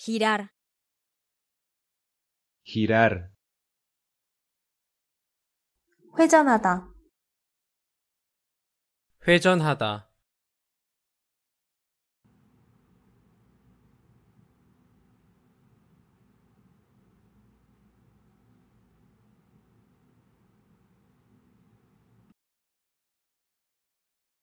girar, girar, 회전하다, 회전하다,